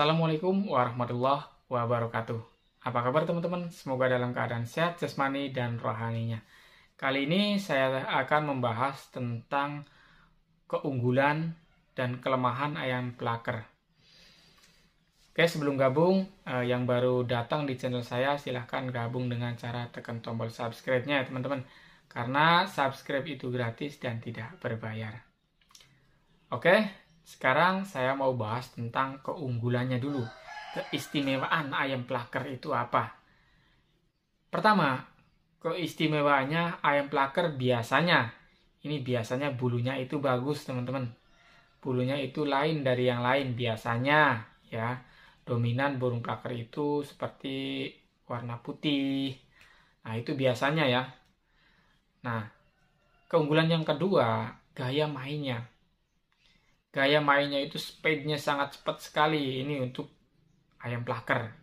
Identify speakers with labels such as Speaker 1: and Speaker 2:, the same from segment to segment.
Speaker 1: Assalamualaikum warahmatullahi wabarakatuh. Apa kabar teman-teman? Semoga dalam keadaan sehat, jasmani, dan rohaninya. Kali ini saya akan membahas tentang keunggulan dan kelemahan ayam plaker. Oke, sebelum gabung, eh, yang baru datang di channel saya, silahkan gabung dengan cara tekan tombol subscribe-nya ya teman-teman. Karena subscribe itu gratis dan tidak berbayar. Oke, sekarang saya mau bahas tentang keunggulannya dulu. Keistimewaan ayam plaker itu apa? Pertama, keistimewaannya ayam plaker biasanya. Ini biasanya bulunya itu bagus, teman-teman. Bulunya itu lain dari yang lain biasanya, ya. Dominan burung plaker itu seperti warna putih. Nah, itu biasanya ya. Nah, keunggulan yang kedua, gaya mainnya gaya mainnya itu speednya sangat cepat sekali ini untuk ayam plaker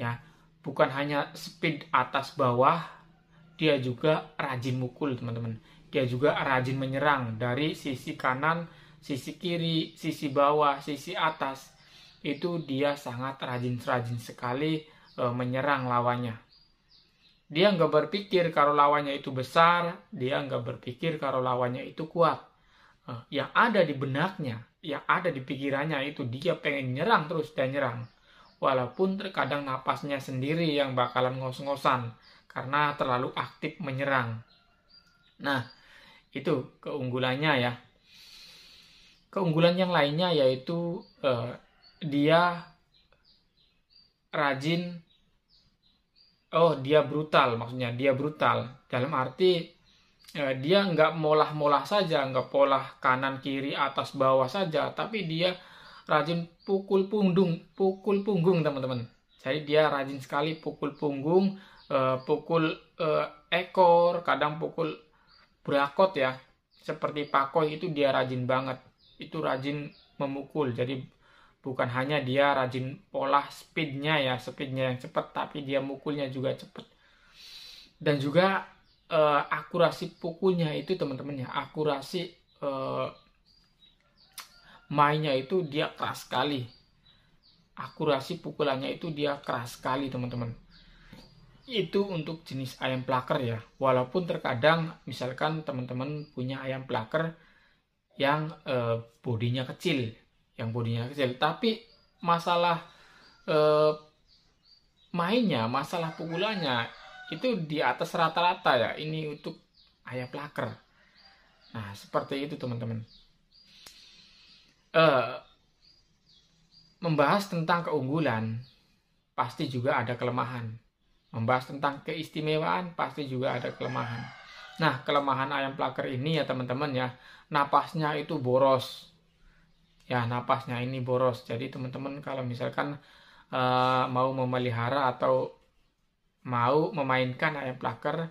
Speaker 1: ya bukan hanya speed atas bawah dia juga rajin mukul teman-teman dia juga rajin menyerang dari sisi kanan sisi kiri sisi bawah sisi atas itu dia sangat rajin-rajin sekali e, menyerang lawannya dia nggak berpikir kalau lawannya itu besar dia nggak berpikir kalau lawannya itu kuat yang ada di benaknya, yang ada di pikirannya itu dia pengen nyerang terus dan nyerang. Walaupun terkadang napasnya sendiri yang bakalan ngos-ngosan karena terlalu aktif menyerang. Nah, itu keunggulannya ya. Keunggulan yang lainnya yaitu eh, dia rajin oh dia brutal maksudnya dia brutal dalam arti ya, dia nggak molah-molah saja, nggak pola kanan kiri atas bawah saja, tapi dia rajin pukul punggung, pukul punggung teman-teman. Jadi dia rajin sekali pukul punggung, uh, pukul uh, ekor, kadang pukul berakot ya. Seperti pakoi itu dia rajin banget. Itu rajin memukul. Jadi bukan hanya dia rajin pola speednya ya, speednya yang cepat, tapi dia mukulnya juga cepat. Dan juga uh, akurasi pukulnya itu teman-teman ya akurasi uh, mainnya itu dia keras sekali akurasi pukulannya itu dia keras sekali teman-teman itu untuk jenis ayam plaker ya walaupun terkadang misalkan teman-teman punya ayam plaker yang uh, bodinya kecil yang bodinya kecil tapi masalah uh, mainnya masalah pukulannya itu di atas rata-rata ya ini untuk ayam plaker nah seperti itu teman-teman uh, membahas tentang keunggulan pasti juga ada kelemahan membahas tentang keistimewaan pasti juga ada kelemahan nah kelemahan ayam plaker ini ya teman-teman ya napasnya itu boros ya napasnya ini boros jadi teman-teman kalau misalkan uh, mau memelihara atau mau memainkan ayam plaker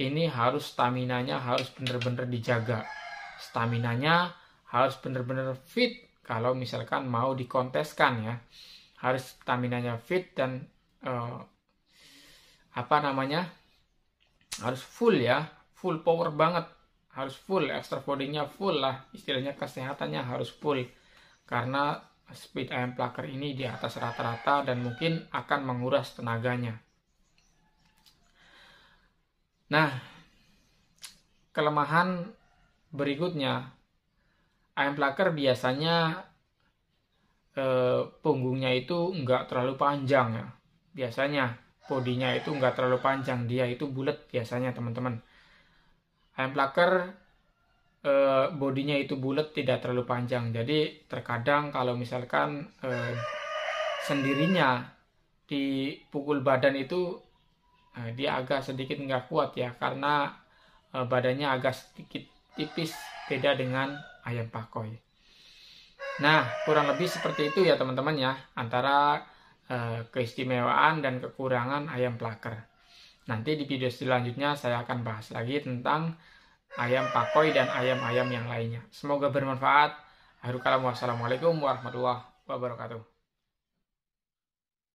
Speaker 1: ini harus staminanya harus benar-benar dijaga. Staminanya harus benar-benar fit kalau misalkan mau dikonteskan ya. Harus staminanya fit dan uh, apa namanya? harus full ya, full power banget. Harus full extra nya full lah, istilahnya kesehatannya harus full. Karena speed ayam plaker ini di atas rata-rata dan mungkin akan menguras tenaganya. Nah, kelemahan berikutnya, ayam plaker biasanya eh, punggungnya itu nggak terlalu panjang ya. Biasanya bodinya itu nggak terlalu panjang, dia itu bulat biasanya teman-teman. Ayam plaker eh, bodinya itu bulat tidak terlalu panjang, jadi terkadang kalau misalkan eh, sendirinya dipukul badan itu Nah, dia agak sedikit nggak kuat ya karena uh, badannya agak sedikit tipis beda dengan ayam pakoi. Nah, kurang lebih seperti itu ya teman-teman ya antara uh, keistimewaan dan kekurangan ayam plaker. Nanti di video selanjutnya saya akan bahas lagi tentang ayam pakoi dan ayam-ayam yang lainnya. Semoga bermanfaat. Assalamualaikum wassalamualaikum warahmatullahi wabarakatuh.